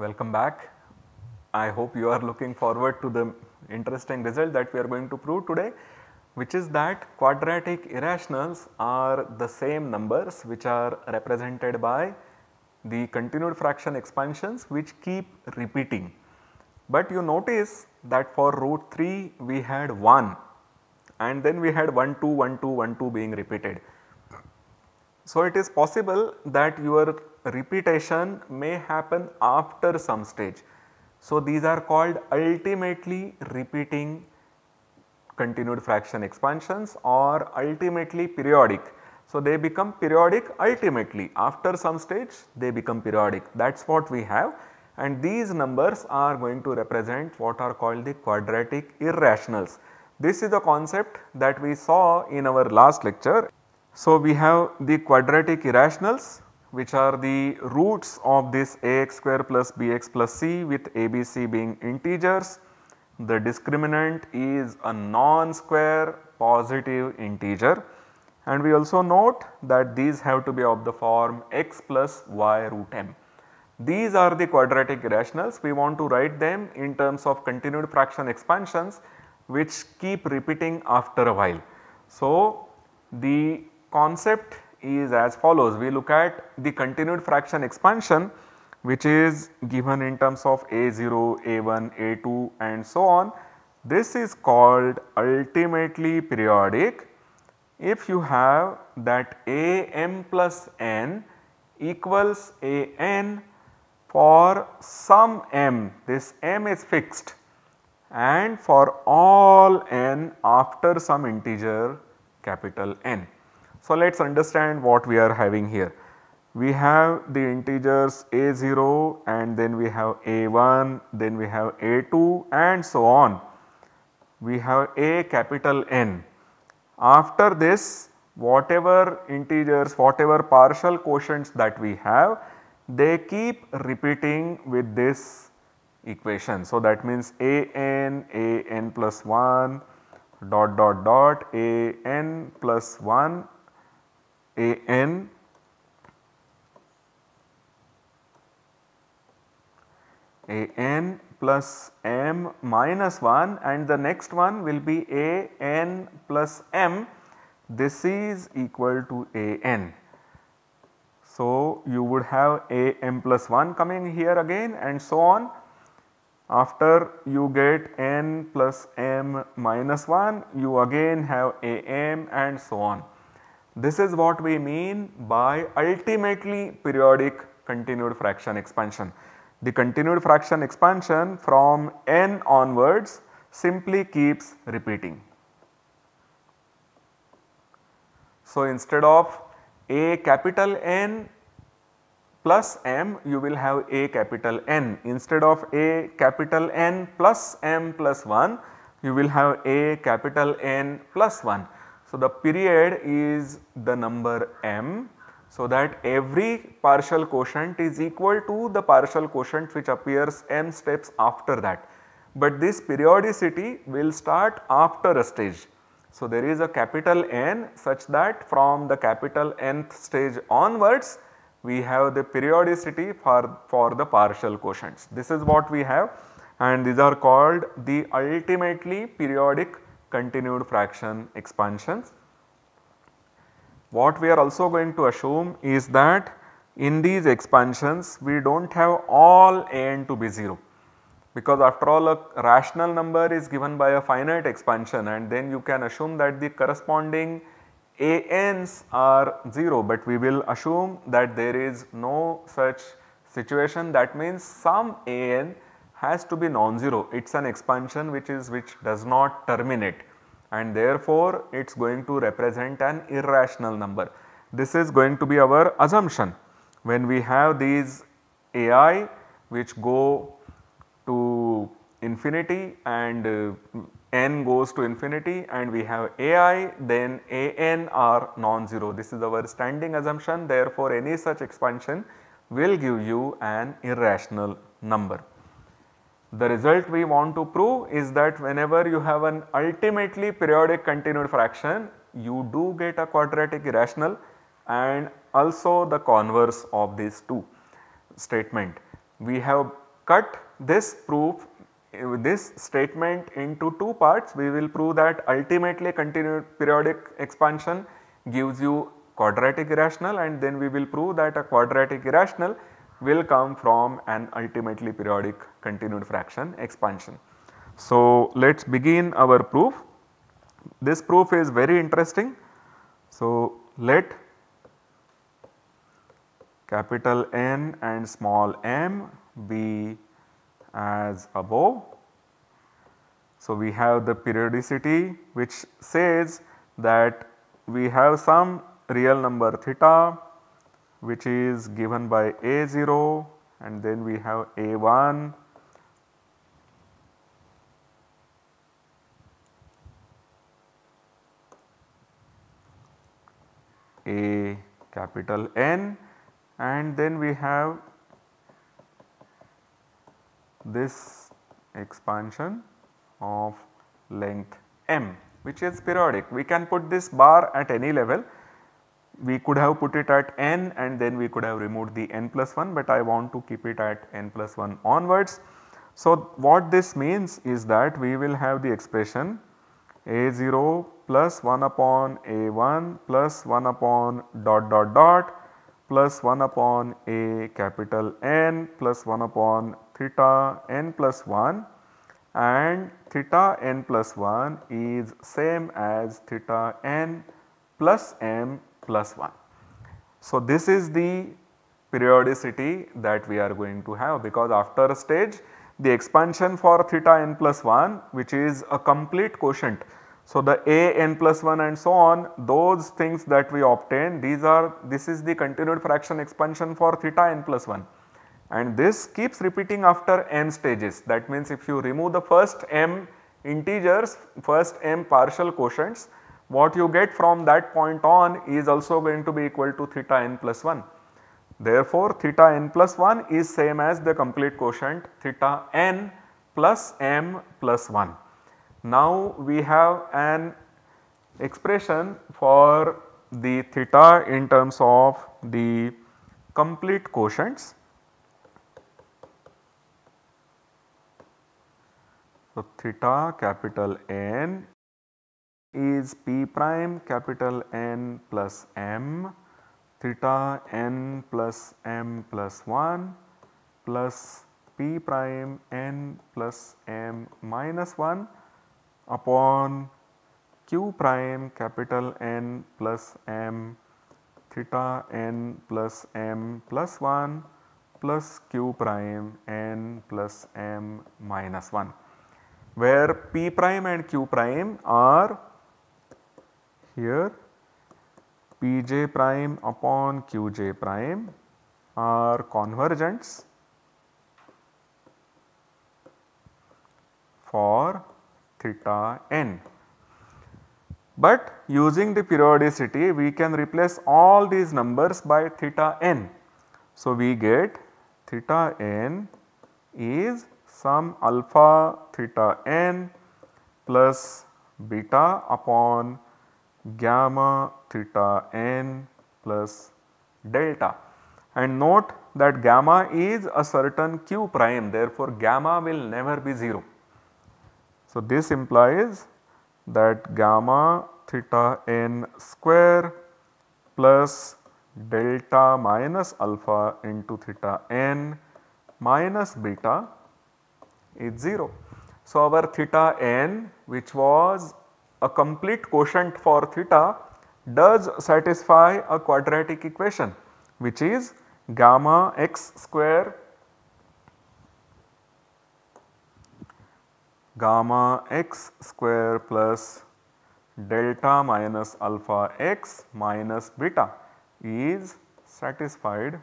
Welcome back. I hope you are looking forward to the interesting result that we are going to prove today which is that quadratic irrationals are the same numbers which are represented by the continued fraction expansions which keep repeating. But you notice that for root 3 we had 1 and then we had 1 2 1 2 1 2 being repeated. So, it is possible that your repetition may happen after some stage. So, these are called ultimately repeating continued fraction expansions or ultimately periodic. So, they become periodic ultimately after some stage they become periodic that is what we have and these numbers are going to represent what are called the quadratic irrationals. This is the concept that we saw in our last lecture. So, we have the quadratic irrationals which are the roots of this ax square plus bx plus c with abc being integers. The discriminant is a non-square positive integer and we also note that these have to be of the form x plus y root m. These are the quadratic rationals we want to write them in terms of continued fraction expansions which keep repeating after a while. So, the concept is as follows. We look at the continued fraction expansion which is given in terms of A0, A1, A2 and so on. This is called ultimately periodic if you have that A m plus n equals A n for some m, this m is fixed and for all n after some integer capital N. So, let us understand what we are having here. We have the integers a0 and then we have a1, then we have a2 and so on. We have a capital N. After this whatever integers, whatever partial quotients that we have, they keep repeating with this equation. So, that means a n, a n plus 1 dot dot dot a n plus 1 a n A n plus m minus 1 and the next one will be A n plus m this is equal to A n. So, you would have A m plus 1 coming here again and so on. After you get n plus m minus 1 you again have A m and so on. This is what we mean by ultimately periodic continued fraction expansion. The continued fraction expansion from n onwards simply keeps repeating. So, instead of a capital N plus m you will have a capital N instead of a capital N plus m plus 1 you will have a capital N plus 1 so, the period is the number m so that every partial quotient is equal to the partial quotient which appears m steps after that. But this periodicity will start after a stage. So, there is a capital N such that from the capital nth stage onwards we have the periodicity for, for the partial quotients. This is what we have and these are called the ultimately periodic continued fraction expansions. What we are also going to assume is that in these expansions we do not have all a n to be 0 because after all a rational number is given by a finite expansion and then you can assume that the corresponding a n's are 0 but we will assume that there is no such situation that means some a n has to be non-zero it is an expansion which is which does not terminate and therefore it is going to represent an irrational number. This is going to be our assumption when we have these AI which go to infinity and uh, n goes to infinity and we have ai then an are non-zero. This is our standing assumption therefore any such expansion will give you an irrational number. The result we want to prove is that whenever you have an ultimately periodic continued fraction, you do get a quadratic irrational and also the converse of these two statement. We have cut this proof this statement into two parts we will prove that ultimately continued periodic expansion gives you quadratic irrational and then we will prove that a quadratic irrational will come from an ultimately periodic continued fraction expansion. So, let us begin our proof. This proof is very interesting. So, let capital N and small m be as above. So, we have the periodicity which says that we have some real number theta which is given by A0 and then we have A1 A capital N and then we have this expansion of length m which is periodic. We can put this bar at any level we could have put it at n and then we could have removed the n plus 1, but I want to keep it at n plus 1 onwards. So, what this means is that we will have the expression a0 plus 1 upon a1 plus 1 upon dot dot dot plus 1 upon a capital N plus 1 upon theta n plus 1 and theta n plus 1 is same as theta n plus m plus 1. So, this is the periodicity that we are going to have because after a stage the expansion for theta n plus 1 which is a complete quotient. So, the a n plus 1 and so on those things that we obtain these are this is the continued fraction expansion for theta n plus 1 and this keeps repeating after m stages that means if you remove the first m integers first m partial quotients what you get from that point on is also going to be equal to theta n plus 1. Therefore, theta n plus 1 is same as the complete quotient theta n plus m plus 1. Now, we have an expression for the theta in terms of the complete quotients. So, theta capital N is p prime capital N plus m theta n plus m plus 1 plus p prime n plus m minus 1 upon q prime capital N plus m theta n plus m plus 1 plus q prime n plus m minus 1 where p prime and q prime are here pj prime upon qj prime are convergents for theta n. But using the periodicity we can replace all these numbers by theta n. So, we get theta n is sum alpha theta n plus beta upon gamma theta n plus delta and note that gamma is a certain q prime therefore gamma will never be 0. So, this implies that gamma theta n square plus delta minus alpha into theta n minus beta is 0. So, our theta n which was a complete quotient for theta does satisfy a quadratic equation which is gamma x square gamma x square plus delta minus alpha x minus beta is satisfied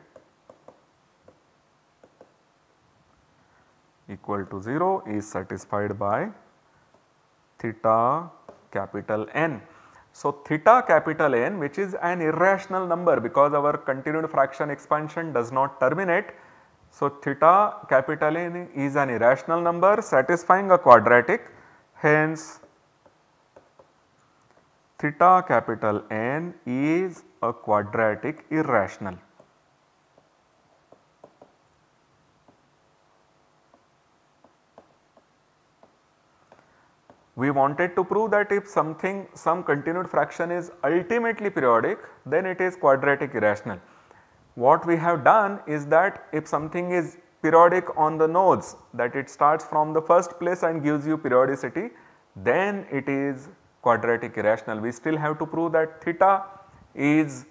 equal to 0 is satisfied by theta capital N. So, theta capital N which is an irrational number because our continued fraction expansion does not terminate. So, theta capital N is an irrational number satisfying a quadratic hence theta capital N is a quadratic irrational. We wanted to prove that if something some continued fraction is ultimately periodic then it is quadratic irrational. What we have done is that if something is periodic on the nodes that it starts from the first place and gives you periodicity then it is quadratic irrational. We still have to prove that theta is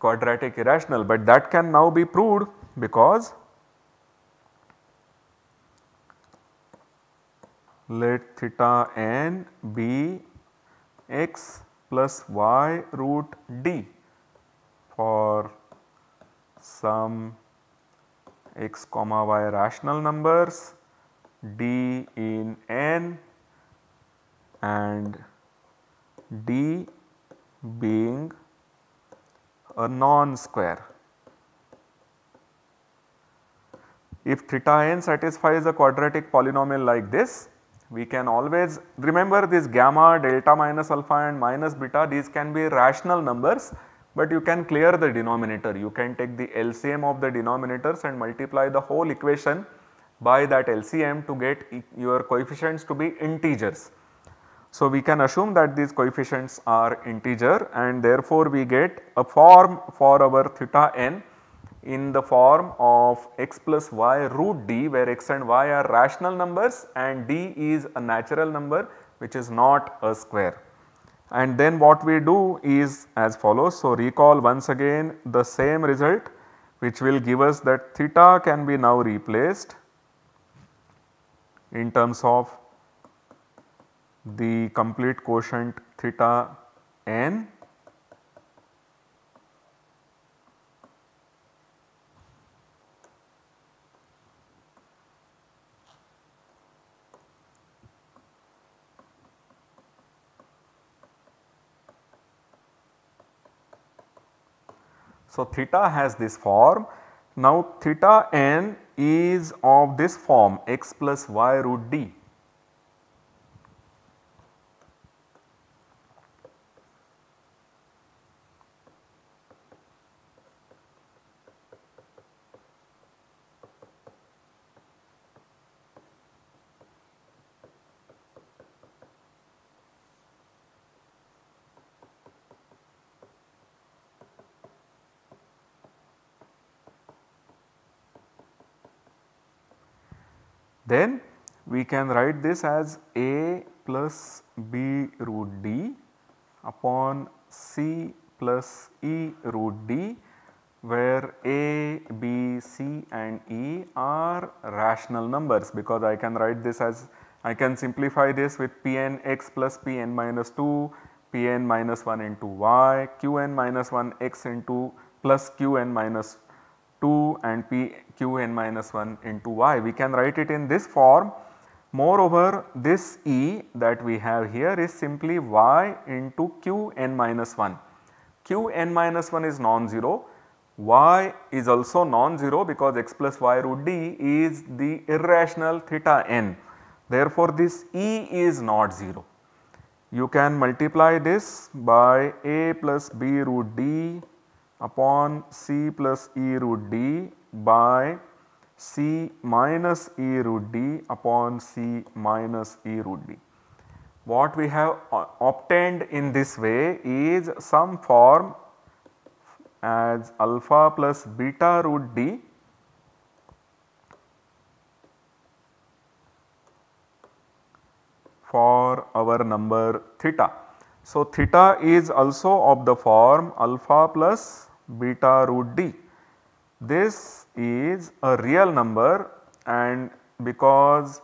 quadratic irrational but that can now be proved because let theta n be x plus y root d for some x comma y rational numbers d in n and d being a non-square. If theta n satisfies a quadratic polynomial like this, we can always remember this gamma, delta minus alpha and minus beta these can be rational numbers but you can clear the denominator. You can take the LCM of the denominators and multiply the whole equation by that LCM to get your coefficients to be integers. So, we can assume that these coefficients are integer and therefore, we get a form for our theta n in the form of x plus y root d where x and y are rational numbers and d is a natural number which is not a square. And then what we do is as follows. So, recall once again the same result which will give us that theta can be now replaced in terms of the complete quotient theta n So, theta has this form. Now, theta n is of this form x plus y root d. can write this as A plus B root D upon C plus E root D where A, B, C and E are rational numbers because I can write this as I can simplify this with p n x plus Pn minus 2, Pn minus 1 into y q n minus minus 1 x into plus Qn minus 2 and p q n minus minus 1 into y. We can write it in this form Moreover, this E that we have here is simply y into q n minus 1. q n minus 1 is non-zero, y is also non-zero because x plus y root d is the irrational theta n. Therefore, this E is not 0. You can multiply this by a plus b root d upon c plus e root d by C minus E root D upon C minus E root D. What we have uh, obtained in this way is some form as alpha plus beta root D for our number theta. So, theta is also of the form alpha plus beta root D. This is a real number and because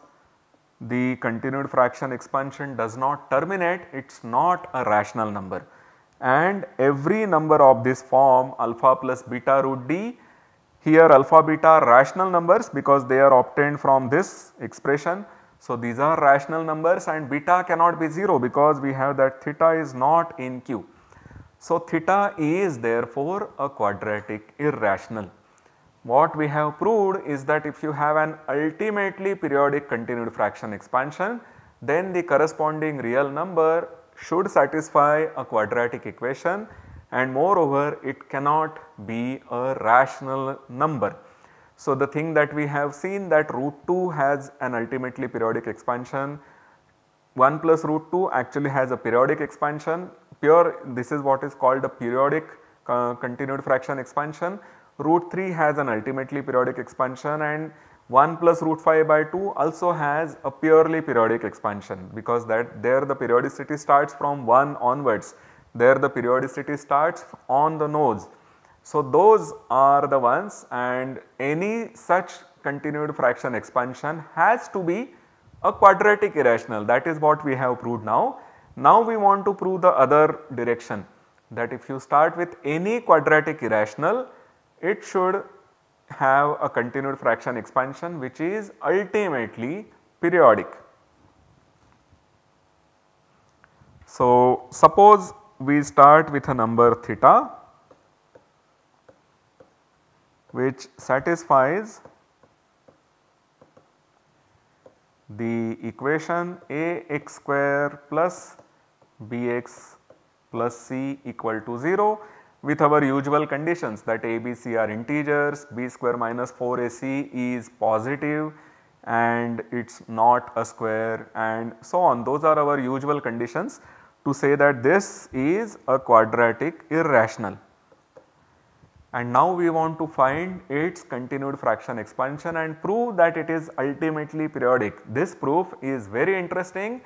the continued fraction expansion does not terminate it is not a rational number and every number of this form alpha plus beta root d here alpha beta are rational numbers because they are obtained from this expression. So, these are rational numbers and beta cannot be 0 because we have that theta is not in q. So, theta is therefore a quadratic irrational. What we have proved is that if you have an ultimately periodic continued fraction expansion, then the corresponding real number should satisfy a quadratic equation and moreover it cannot be a rational number. So, the thing that we have seen that root 2 has an ultimately periodic expansion, 1 plus root 2 actually has a periodic expansion, pure this is what is called a periodic uh, continued fraction expansion root 3 has an ultimately periodic expansion and 1 plus root 5 by 2 also has a purely periodic expansion because that there the periodicity starts from 1 onwards, there the periodicity starts on the nodes. So, those are the ones and any such continued fraction expansion has to be a quadratic irrational that is what we have proved now. Now, we want to prove the other direction that if you start with any quadratic irrational it should have a continued fraction expansion which is ultimately periodic. So, suppose we start with a number theta which satisfies the equation ax square plus bx plus c equal to 0 with our usual conditions that a, b, c are integers, b square minus 4ac is positive and it is not a square and so on. Those are our usual conditions to say that this is a quadratic irrational. And now we want to find its continued fraction expansion and prove that it is ultimately periodic. This proof is very interesting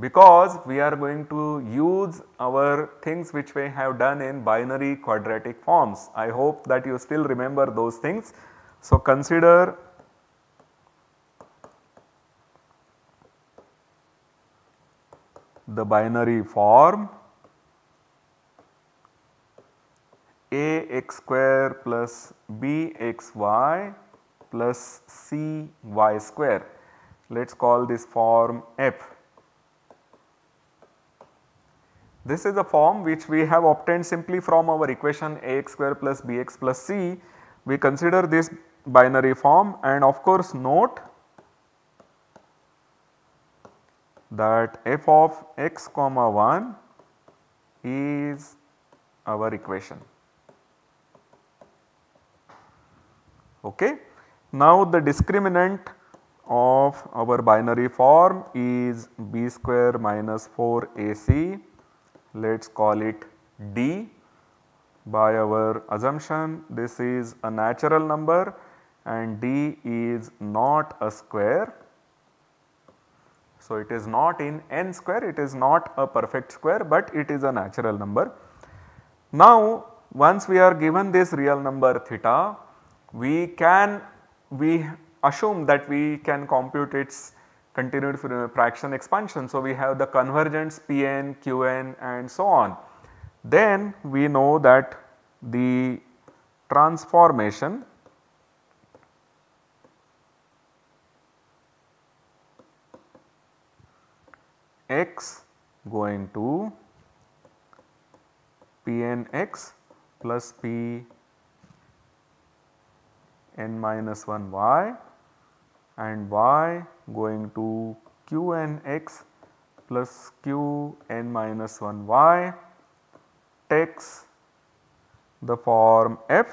because we are going to use our things which we have done in binary quadratic forms. I hope that you still remember those things. So, consider the binary form a x square plus b x y plus c y square. Let us call this form f. This is the form which we have obtained simply from our equation ax square plus bx plus c. We consider this binary form and of course note that f of x comma 1 is our equation. Okay. Now the discriminant of our binary form is b square minus 4ac let us call it D. By our assumption this is a natural number and D is not a square. So, it is not in n square, it is not a perfect square, but it is a natural number. Now, once we are given this real number theta, we can we assume that we can compute its continued fraction expansion. So, we have the convergence Pn, Qn and so on. Then we know that the transformation x going to Pnx plus Pn minus 1y and y going to q n x plus qn minus 1 y takes the form f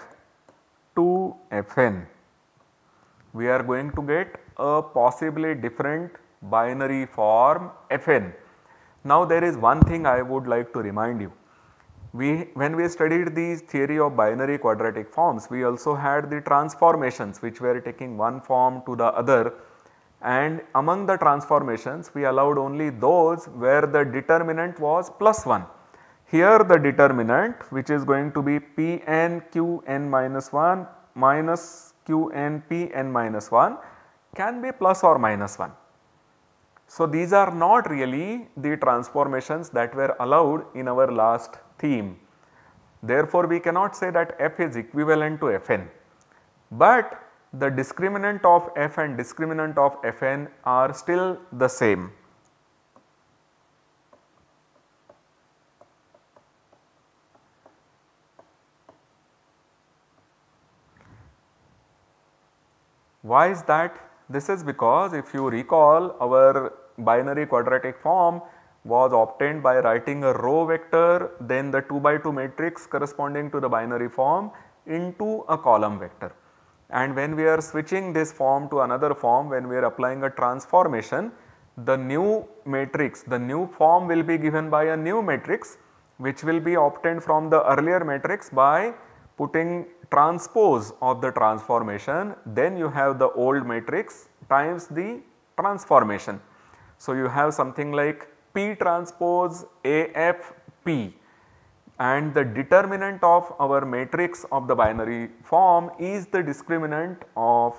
to fn. We are going to get a possibly different binary form fn. Now there is one thing I would like to remind you we when we studied the theory of binary quadratic forms we also had the transformations which were taking one form to the other and among the transformations we allowed only those where the determinant was plus 1. Here the determinant which is going to be p n q n minus 1 minus q n p n minus 1 can be plus or minus 1. So, these are not really the transformations that were allowed in our last theme. Therefore, we cannot say that f is equivalent to fn, but the discriminant of f and discriminant of fn are still the same. Why is that? This is because if you recall our binary quadratic form, was obtained by writing a row vector then the 2 by 2 matrix corresponding to the binary form into a column vector. And when we are switching this form to another form when we are applying a transformation the new matrix the new form will be given by a new matrix which will be obtained from the earlier matrix by putting transpose of the transformation then you have the old matrix times the transformation. So, you have something like P transpose AFP and the determinant of our matrix of the binary form is the discriminant of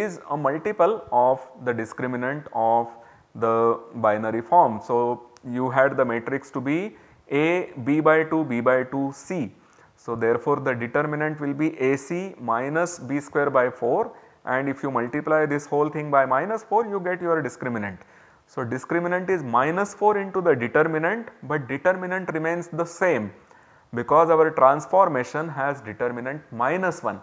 is a multiple of the discriminant of the binary form. So, you had the matrix to be A B by 2 B by 2 C. So, therefore, the determinant will be AC minus B square by 4 and if you multiply this whole thing by minus 4 you get your discriminant. So, discriminant is minus 4 into the determinant but determinant remains the same because our transformation has determinant minus 1.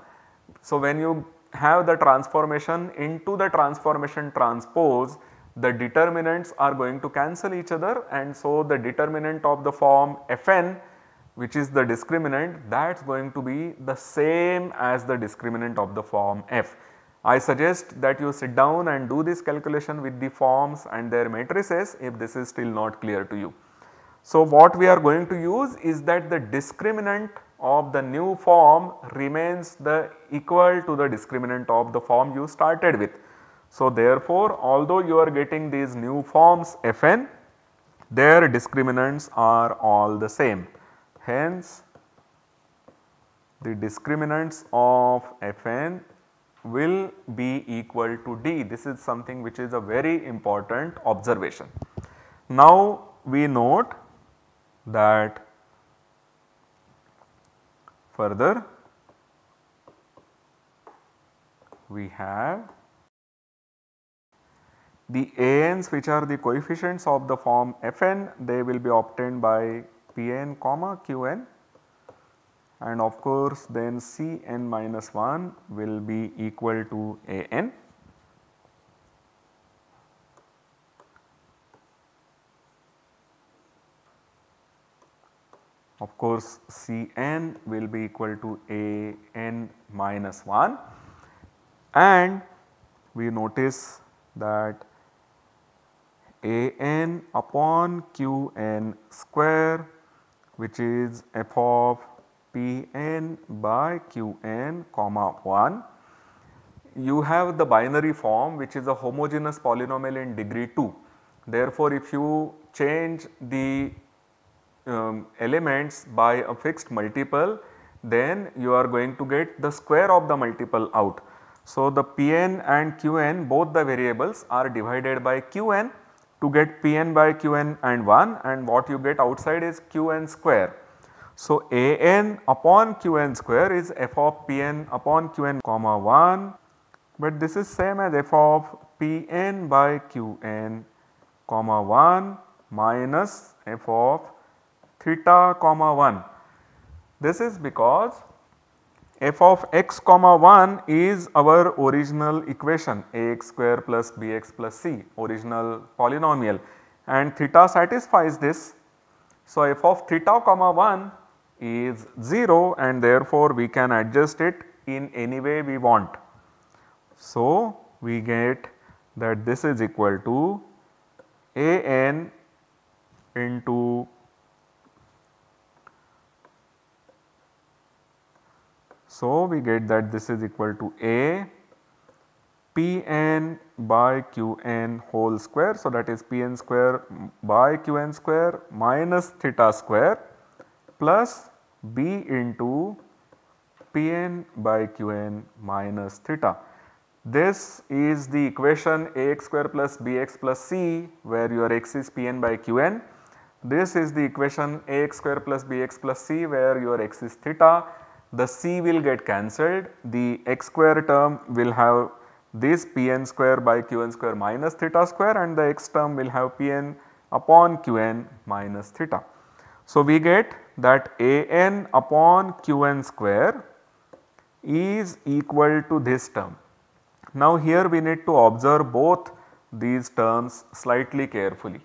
So, when you have the transformation into the transformation transpose the determinants are going to cancel each other and so the determinant of the form Fn which is the discriminant that is going to be the same as the discriminant of the form F. I suggest that you sit down and do this calculation with the forms and their matrices if this is still not clear to you. So, what we are going to use is that the discriminant of the new form remains the equal to the discriminant of the form you started with. So, therefore, although you are getting these new forms Fn, their discriminants are all the same. Hence, the discriminants of Fn will be equal to D. This is something which is a very important observation. Now we note that further we have the ans which are the coefficients of the form fn they will be obtained by pn comma qn and of course then Cn minus 1 will be equal to An. Of course, Cn will be equal to An minus 1 and we notice that An upon Qn square which is f of Pn by Qn comma 1. You have the binary form which is a homogeneous polynomial in degree 2. Therefore, if you change the um, elements by a fixed multiple then you are going to get the square of the multiple out. So, the Pn and Qn both the variables are divided by Qn to get Pn by Qn and 1 and what you get outside is Qn square. So, a n upon q n square is f of p n upon q n comma 1, but this is same as f of p n by q n comma 1 minus f of theta comma 1. This is because f of x comma 1 is our original equation ax square plus bx plus c original polynomial and theta satisfies this. So, f of theta comma 1 is 0 and therefore we can adjust it in any way we want. So, we get that this is equal to a n into So, we get that this is equal to a p n by q n whole square. So, that is p n square by q n square minus theta square plus b into Pn by Qn minus theta. This is the equation ax square plus bx plus c where your x is Pn by Qn. This is the equation ax square plus bx plus c where your x is theta. The c will get cancelled. The x square term will have this Pn square by Qn square minus theta square and the x term will have Pn upon Qn minus theta. So, we get that a n upon q n square is equal to this term. Now here we need to observe both these terms slightly carefully.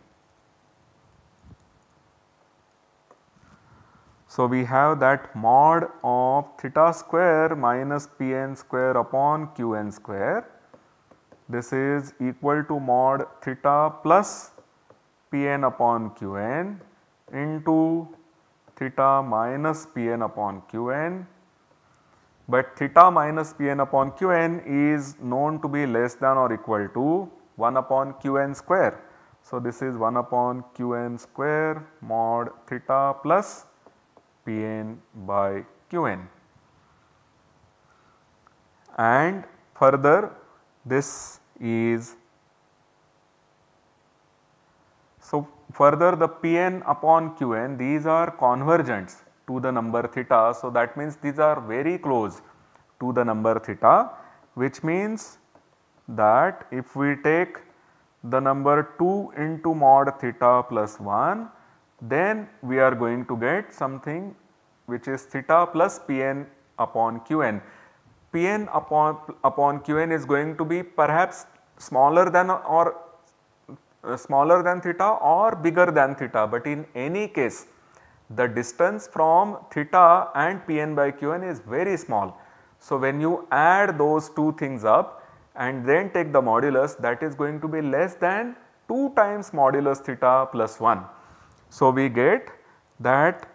So we have that mod of theta square minus p n square upon q n square. This is equal to mod theta plus p n upon q n into theta minus Pn upon Qn but theta minus Pn upon Qn is known to be less than or equal to 1 upon Qn square. So, this is 1 upon Qn square mod theta plus Pn by Qn and further this is Further the Pn upon Qn these are convergents to the number theta. So, that means these are very close to the number theta which means that if we take the number 2 into mod theta plus 1 then we are going to get something which is theta plus Pn upon Qn. Pn upon, upon Qn is going to be perhaps smaller than or uh, smaller than theta or bigger than theta, but in any case the distance from theta and Pn by Qn is very small. So, when you add those two things up and then take the modulus that is going to be less than 2 times modulus theta plus 1. So, we get that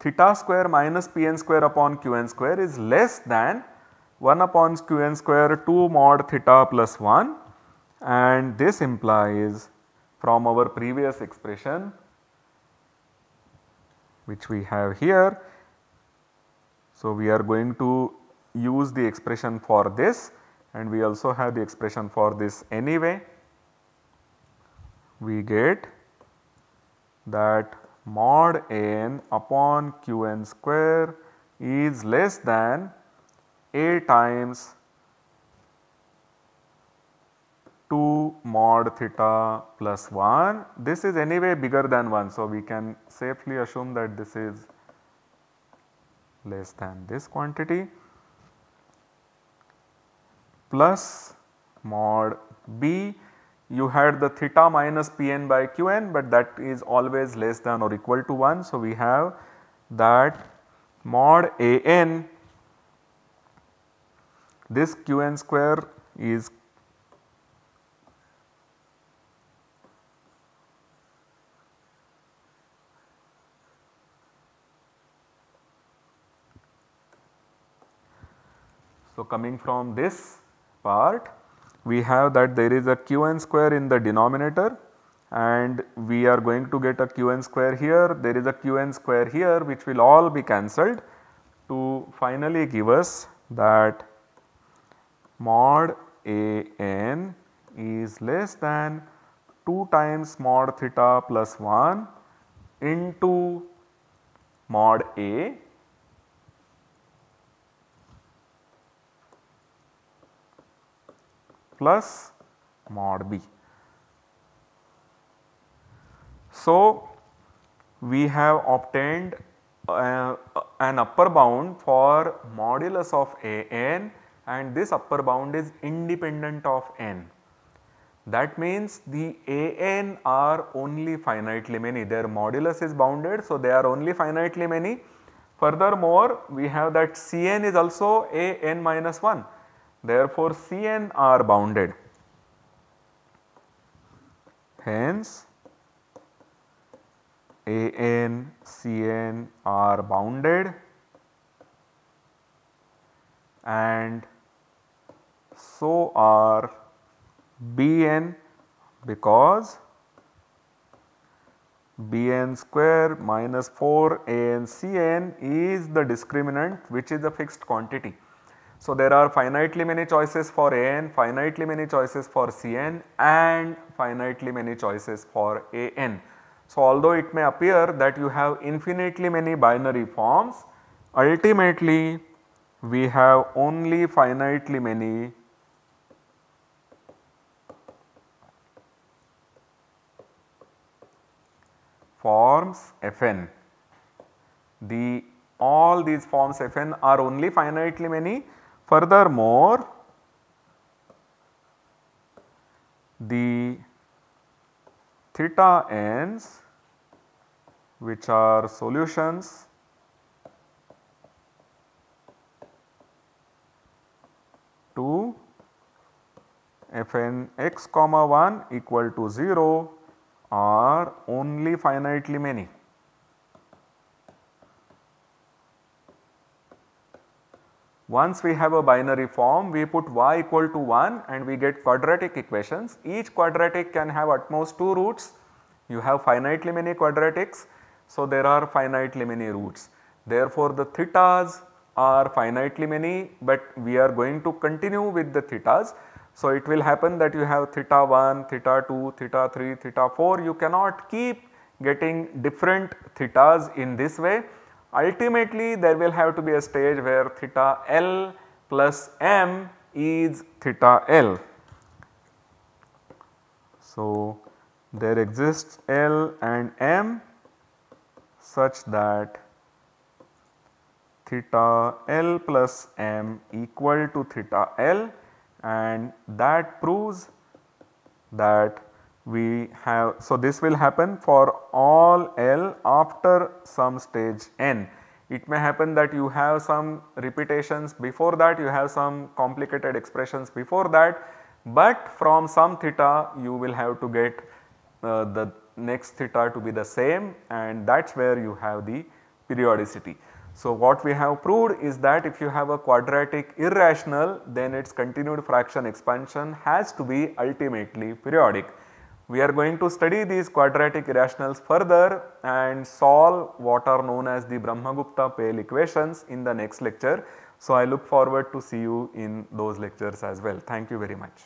theta square minus Pn square upon Qn square is less than 1 upon Qn square 2 mod theta plus 1 and this implies from our previous expression which we have here. So, we are going to use the expression for this and we also have the expression for this anyway. We get that mod n upon qn square is less than a times 2 mod theta plus 1. This is anyway bigger than 1. So, we can safely assume that this is less than this quantity plus mod b you had the theta minus pn by qn but that is always less than or equal to 1. So, we have that mod an this qn square is So, coming from this part we have that there is a qn square in the denominator and we are going to get a qn square here, there is a qn square here which will all be cancelled to finally give us that mod a n is less than 2 times mod theta plus 1 into mod a plus mod b. So, we have obtained uh, an upper bound for modulus of a n and this upper bound is independent of n. That means the a n are only finitely many their modulus is bounded. So, they are only finitely many furthermore we have that c n is also a n minus 1 Therefore, c n are bounded. Hence, a n, c n are bounded and so are BN because Bn square minus 4 AnCn is the discriminant which is a fixed quantity. So there are finitely many choices for AN, finitely many choices for CN and finitely many choices for AN. So although it may appear that you have infinitely many binary forms, ultimately we have only finitely many forms Fn. The all these forms Fn are only finitely many Furthermore, the theta n's which are solutions to f n x comma 1 equal to 0 are only finitely many. Once we have a binary form, we put y equal to 1 and we get quadratic equations. Each quadratic can have at most 2 roots. You have finitely many quadratics. So, there are finitely many roots. Therefore, the thetas are finitely many, but we are going to continue with the thetas. So, it will happen that you have theta 1, theta 2, theta 3, theta 4. You cannot keep getting different thetas in this way Ultimately there will have to be a stage where theta L plus M is theta L. So, there exists L and M such that theta L plus M equal to theta L and that proves that we have. So, this will happen for all L after some stage n. It may happen that you have some repetitions before that, you have some complicated expressions before that, but from some theta you will have to get uh, the next theta to be the same and that is where you have the periodicity. So, what we have proved is that if you have a quadratic irrational then its continued fraction expansion has to be ultimately periodic. We are going to study these quadratic irrationals further and solve what are known as the Brahmagupta pale equations in the next lecture. So, I look forward to see you in those lectures as well. Thank you very much.